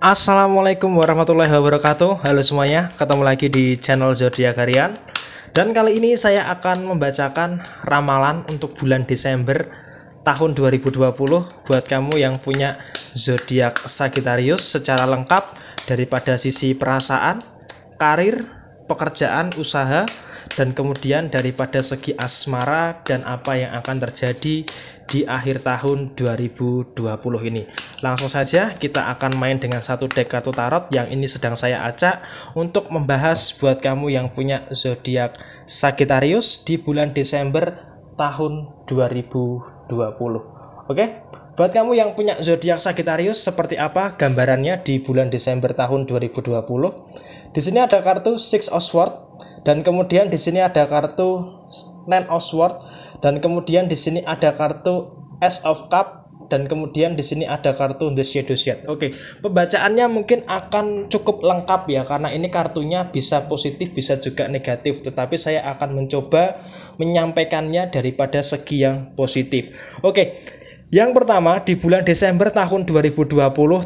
Assalamualaikum warahmatullahi wabarakatuh. Halo semuanya, ketemu lagi di channel Zodiak Harian. Dan kali ini saya akan membacakan ramalan untuk bulan Desember tahun 2020 buat kamu yang punya zodiak Sagittarius secara lengkap daripada sisi perasaan, karir, pekerjaan, usaha, dan kemudian daripada segi asmara dan apa yang akan terjadi di akhir tahun 2020 ini. Langsung saja kita akan main dengan satu deck kartu tarot yang ini sedang saya acak untuk membahas buat kamu yang punya zodiak Sagittarius di bulan Desember tahun 2020. Oke, Buat kamu yang punya zodiak Sagittarius seperti apa gambarannya di bulan Desember tahun 2020? Di sini ada kartu Six of Swords dan kemudian di sini ada kartu Nine of Swords dan kemudian di sini ada kartu Ace of Cup dan kemudian di sini ada kartu The Shadow Oke, pembacaannya mungkin akan cukup lengkap ya karena ini kartunya bisa positif bisa juga negatif, tetapi saya akan mencoba menyampaikannya daripada segi yang positif. Oke, yang pertama, di bulan Desember tahun 2020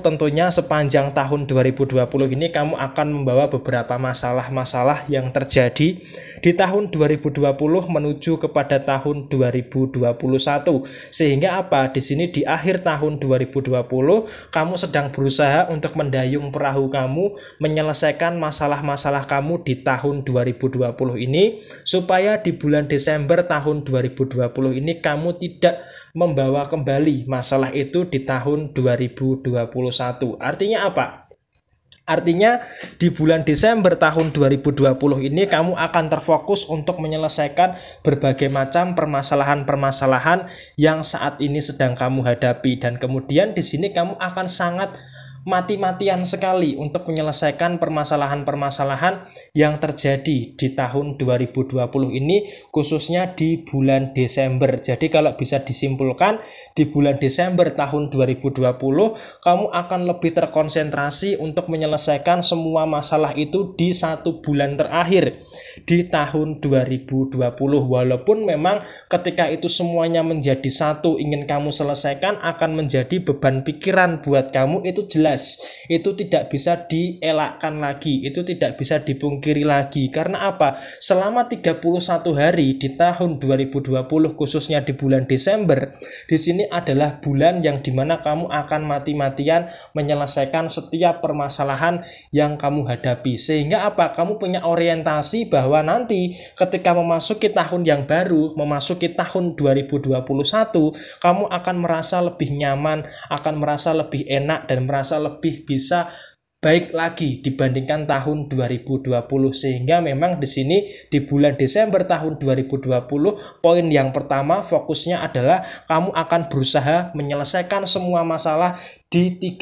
tentunya sepanjang tahun 2020 ini kamu akan membawa beberapa masalah-masalah yang terjadi di tahun 2020 menuju kepada tahun 2021. Sehingga apa? Di sini di akhir tahun 2020 kamu sedang berusaha untuk mendayung perahu kamu menyelesaikan masalah-masalah kamu di tahun 2020 ini supaya di bulan Desember tahun 2020 ini kamu tidak membawa kembali masalah itu di tahun 2021. Artinya apa? Artinya di bulan Desember tahun 2020 ini kamu akan terfokus untuk menyelesaikan berbagai macam permasalahan-permasalahan yang saat ini sedang kamu hadapi dan kemudian di sini kamu akan sangat mati-matian sekali untuk menyelesaikan permasalahan-permasalahan yang terjadi di tahun 2020 ini khususnya di bulan Desember. Jadi kalau bisa disimpulkan di bulan Desember tahun 2020 kamu akan lebih terkonsentrasi untuk menyelesaikan semua masalah itu di satu bulan terakhir di tahun 2020 walaupun memang ketika itu semuanya menjadi satu ingin kamu selesaikan akan menjadi beban pikiran buat kamu itu jelas itu tidak bisa dielakkan lagi, itu tidak bisa dipungkiri lagi. Karena apa? Selama 31 hari di tahun 2020 khususnya di bulan Desember, di sini adalah bulan yang dimana kamu akan mati-matian menyelesaikan setiap permasalahan yang kamu hadapi. Sehingga apa? Kamu punya orientasi bahwa nanti ketika memasuki tahun yang baru, memasuki tahun 2021, kamu akan merasa lebih nyaman, akan merasa lebih enak dan merasa lebih bisa baik lagi dibandingkan tahun 2020 sehingga memang di sini di bulan Desember tahun 2020 poin yang pertama fokusnya adalah kamu akan berusaha menyelesaikan semua masalah di 31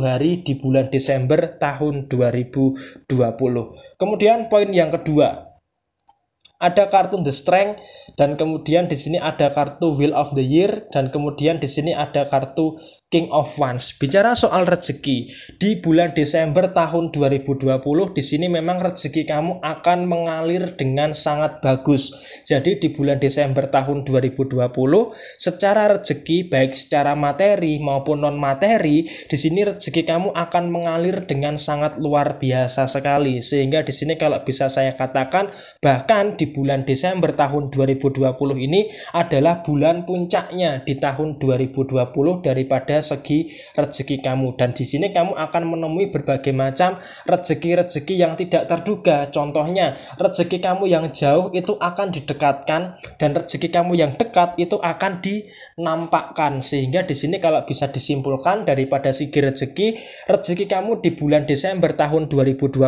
hari di bulan Desember tahun 2020. Kemudian poin yang kedua, ada kartu The Strength dan kemudian di sini ada kartu Will of the Year dan kemudian di sini ada kartu King of Wands. Bicara soal rezeki, di bulan Desember tahun 2020 di sini memang rezeki kamu akan mengalir dengan sangat bagus. Jadi di bulan Desember tahun 2020 secara rezeki baik secara materi maupun non materi di sini rezeki kamu akan mengalir dengan sangat luar biasa sekali sehingga di sini kalau bisa saya katakan bahkan di bulan Desember tahun 2020 ini adalah bulan puncaknya di tahun 2020 daripada segi rezeki kamu dan di sini kamu akan menemui berbagai macam rezeki-rezeki yang tidak terduga. Contohnya, rezeki kamu yang jauh itu akan didekatkan dan rezeki kamu yang dekat itu akan dinampakkan. Sehingga di sini kalau bisa disimpulkan daripada segi rezeki, rezeki kamu di bulan Desember tahun 2020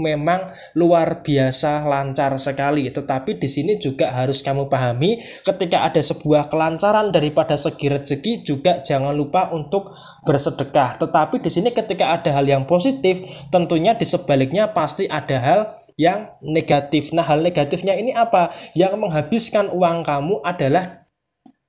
memang luar biasa lancar sekali tetapi di sini juga harus kamu pahami ketika ada sebuah kelancaran daripada segi rezeki juga jangan lupa untuk bersedekah. Tetapi di sini ketika ada hal yang positif, tentunya di sebaliknya pasti ada hal yang negatif. Nah, hal negatifnya ini apa? Yang menghabiskan uang kamu adalah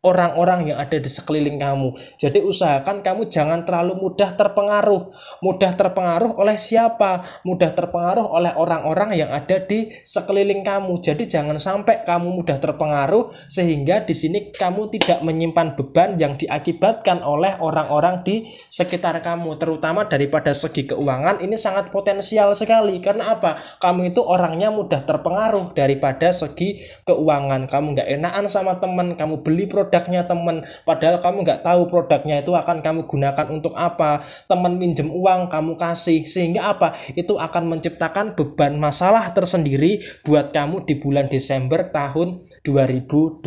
orang-orang yang ada di sekeliling kamu. Jadi usahakan kamu jangan terlalu mudah terpengaruh. Mudah terpengaruh oleh siapa? Mudah terpengaruh oleh orang-orang yang ada di sekeliling kamu. Jadi jangan sampai kamu mudah terpengaruh sehingga di sini kamu tidak menyimpan beban yang diakibatkan oleh orang-orang di sekitar kamu, terutama daripada segi keuangan ini sangat potensial sekali. Karena apa? Kamu itu orangnya mudah terpengaruh daripada segi keuangan. Kamu nggak enakan sama teman, kamu beli produk produknya teman padahal kamu nggak tahu produknya itu akan kamu gunakan untuk apa teman minjem uang kamu kasih sehingga apa itu akan menciptakan beban masalah tersendiri buat kamu di bulan Desember tahun 2020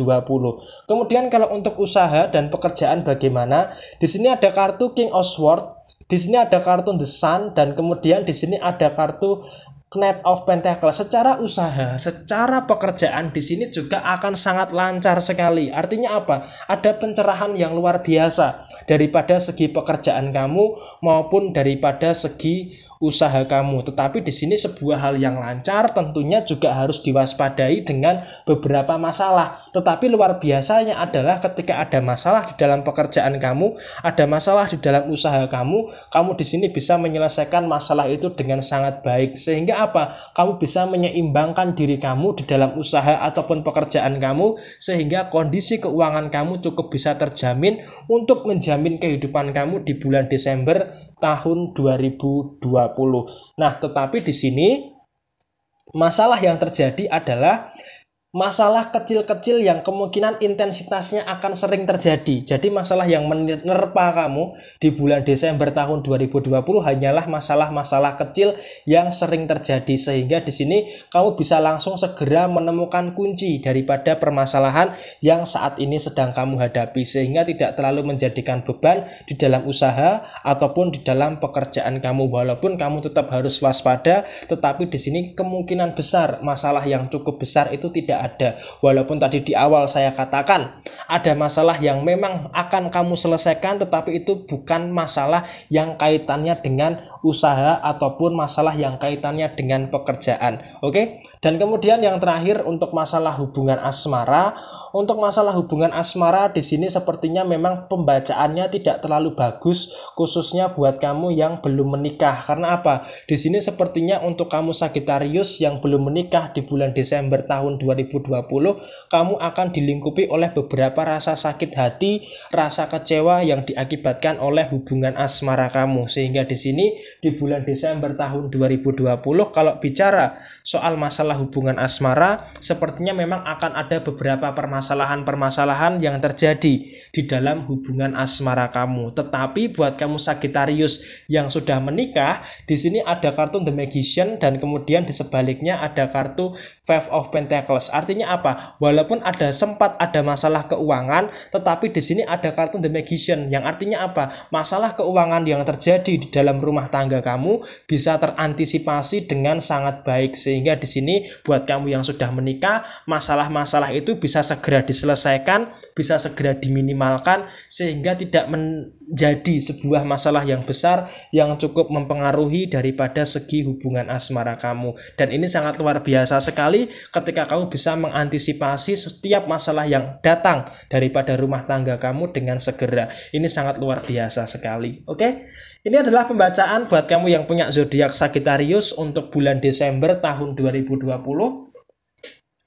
kemudian kalau untuk usaha dan pekerjaan bagaimana di sini ada kartu King oswald di sini ada kartu The Sun dan kemudian di sini ada kartu Knight of Pentacles secara usaha, secara pekerjaan di sini juga akan sangat lancar sekali. Artinya apa? Ada pencerahan yang luar biasa daripada segi pekerjaan kamu maupun daripada segi usaha kamu. Tetapi di sini sebuah hal yang lancar tentunya juga harus diwaspadai dengan beberapa masalah. Tetapi luar biasanya adalah ketika ada masalah di dalam pekerjaan kamu, ada masalah di dalam usaha kamu, kamu di sini bisa menyelesaikan masalah itu dengan sangat baik. Sehingga apa? Kamu bisa menyeimbangkan diri kamu di dalam usaha ataupun pekerjaan kamu sehingga kondisi keuangan kamu cukup bisa terjamin untuk menjamin kehidupan kamu di bulan Desember tahun 2020. Nah, tetapi di sini masalah yang terjadi adalah masalah kecil-kecil yang kemungkinan intensitasnya akan sering terjadi. Jadi masalah yang menerpa kamu di bulan Desember tahun 2020 hanyalah masalah-masalah kecil yang sering terjadi sehingga di sini kamu bisa langsung segera menemukan kunci daripada permasalahan yang saat ini sedang kamu hadapi sehingga tidak terlalu menjadikan beban di dalam usaha ataupun di dalam pekerjaan kamu walaupun kamu tetap harus waspada tetapi di sini kemungkinan besar masalah yang cukup besar itu tidak tidak ada. Walaupun tadi di awal saya katakan ada masalah yang memang akan kamu selesaikan tetapi itu bukan masalah yang kaitannya dengan usaha ataupun masalah yang kaitannya dengan pekerjaan. Oke? Dan kemudian yang terakhir untuk masalah hubungan asmara, untuk masalah hubungan asmara di sini sepertinya memang pembacaannya tidak terlalu bagus khususnya buat kamu yang belum menikah. Karena apa? Di sini sepertinya untuk kamu Sagittarius yang belum menikah di bulan Desember tahun 2020 2020 kamu akan dilingkupi oleh beberapa rasa sakit hati, rasa kecewa yang diakibatkan oleh hubungan asmara kamu. Sehingga di sini di bulan Desember tahun 2020 kalau bicara soal masalah hubungan asmara sepertinya memang akan ada beberapa permasalahan-permasalahan yang terjadi di dalam hubungan asmara kamu. Tetapi buat kamu Sagittarius yang sudah menikah, di sini ada kartu The Magician dan kemudian di sebaliknya ada kartu Five of Pentacles Artinya apa? Walaupun ada sempat ada masalah keuangan, tetapi di sini ada kartu The Magician yang artinya apa? Masalah keuangan yang terjadi di dalam rumah tangga kamu bisa terantisipasi dengan sangat baik sehingga di sini buat kamu yang sudah menikah, masalah-masalah itu bisa segera diselesaikan, bisa segera diminimalkan sehingga tidak menjadi sebuah masalah yang besar yang cukup mempengaruhi daripada segi hubungan asmara kamu. Dan ini sangat luar biasa sekali ketika kamu bisa bisa mengantisipasi setiap masalah yang datang daripada rumah tangga kamu dengan segera. Ini sangat luar biasa sekali. Oke, okay? ini adalah pembacaan buat kamu yang punya zodiak Sagittarius untuk bulan Desember tahun 2020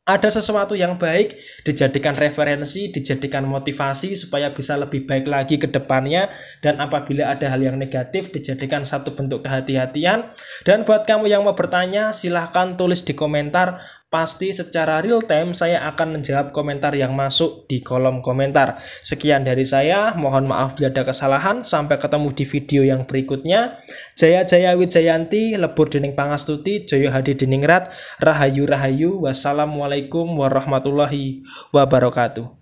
ada sesuatu yang baik dijadikan referensi, dijadikan motivasi supaya bisa lebih baik lagi ke depannya dan apabila ada hal yang negatif dijadikan satu bentuk kehati-hatian dan buat kamu yang mau bertanya silahkan tulis di komentar Pasti secara real time saya akan menjawab komentar yang masuk di kolom komentar. Sekian dari saya, mohon maaf bila ada kesalahan. Sampai ketemu di video yang berikutnya. Jaya Jaya Wijayanti, Lebur Dening Pangastuti, Joyo Hadi Deningrat, Rahayu Rahayu, Wassalamualaikum warahmatullahi wabarakatuh.